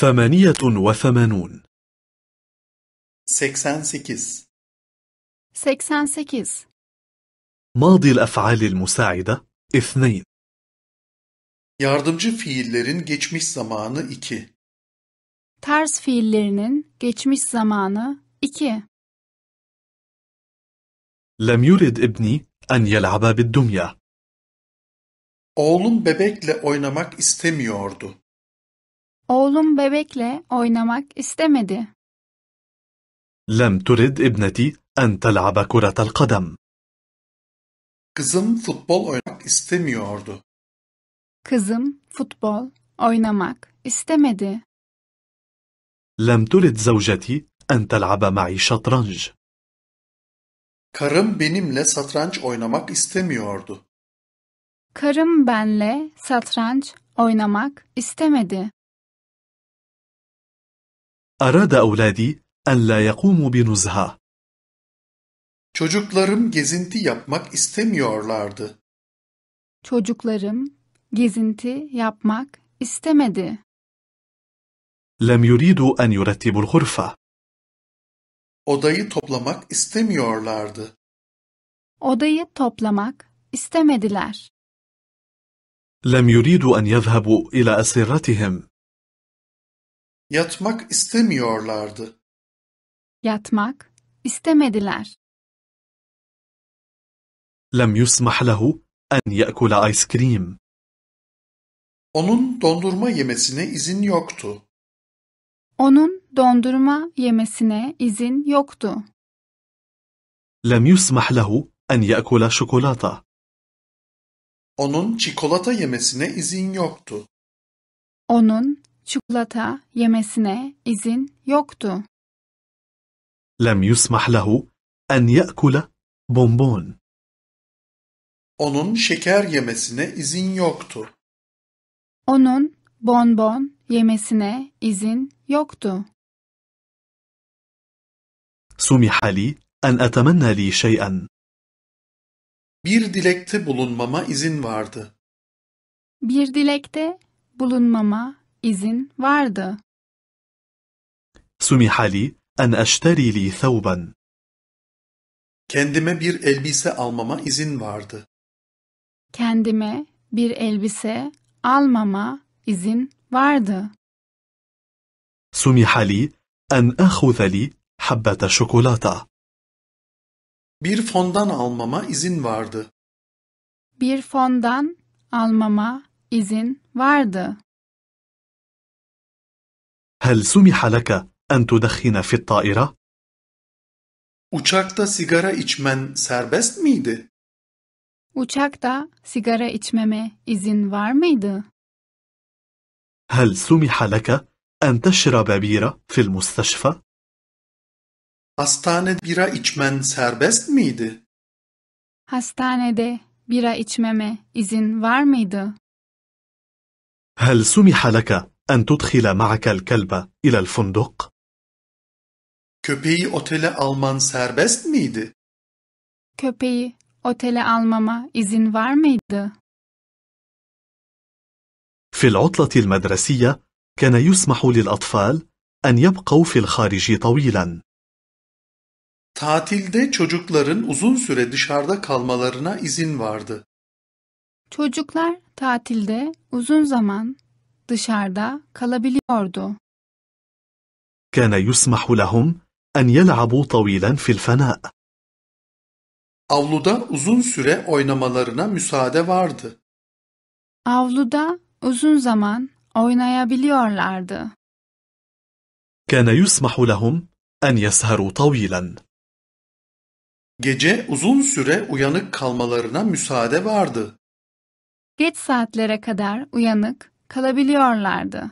ثمانية وثمانون 88 88 ماضي الأفعال المساعدة اثنين Yardımcı fiillerin geçmiş zamanı 2. Tarz fiillerinin geçmiş zamanı 2. لم يرد ابني أن يلعب بالدمية. Oğlum bebekle oynamak istemiyordu. Oğlum bebekle oynamak istemedi. لم ترد ابنتي أن تلعب كرة القدم. Kızım futbol oynamak istemiyordu. Kızım futbol oynamak istemedi. لم ترد زوجتي أن تلعب معي شطرنج. Karım benimle satranç oynamak istemiyordu. Karım benle satranç oynamak istemedi. أراد أولادي أن لا يقوموا بنزهة. Çocuklarım gezinti yapmak istemiyorlardı. Çocuklarım gezinti yapmak istemedi. لم يريدوا أن يرتبوا الغرفة. Odayı toplamak istemiyorlardı. Odayı toplamak istemediler. لم يريدوا أن يذهبوا إلى أسرتهم. Yatmak istemiyorlardı. Yatmak istemediler. لم يسمح له أن يأكل آيس كريم. Onun dondurma yemesine izin yoktu. Onun dondurma yemesine izin yoktu. لم يسمح له أن يأكل شوكولاتة. Onun çikolata yemesine izin yoktu. Onun çikolata yemesine izin yoktu. لم يسمح له أن يأكل بونبون. Onun şeker yemesine izin yoktu. Onun bonbon yemesine izin yoktu. سمح لي أن أتمنى لي شيئا. Bir dilekte bulunmama izin vardı. Bir dilekte bulunmama izin vardı. سمح لي أن أشتري لي Kendime bir elbise almama izin vardı. Kendime bir elbise almama izin vardı. سمح لي أن أخذ لي حبة Bir fondan almama izin vardı. Bir fondan almama izin vardı. هل سمح لك أن تدخن في الطائرة؟ أوتشاكتا سيجارة إتشمان سربست ميد؟ أوتشاكتا سيجارة إتشمام إزين وار هل سمح لك أن تشرب بيرة في المستشفى؟ أستاند بيرة إتشمان سربست ميد؟ هستاند بيرة إتشمام إزين وار هل سمح لك أن تدخل معك الكلب إلى الفندق؟ Köpeği otele alman serbest miydi? Köpeği otele almama izin var mıydı? في العطلة المدرسية كان يسمح للأطفال أن يبقوا في الخارج طويلا. Tatilde çocukların uzun süre dışarıda kalmalarına izin vardı. Çocuklar tatilde uzun zaman dışarıda kalabiliyordu. كان يسمح لهم أن يلعبوا طويلا في الفناء. Avluda uzun süre oynamalarına müsaade vardı. Avluda uzun zaman oynayabiliyorlardı. كان يسمح لهم أن يسهروا طويلا. Gece uzun süre uyanık kalmalarına müsaade vardı. Geç saatlere kadar uyanık kalabiliyorlardı.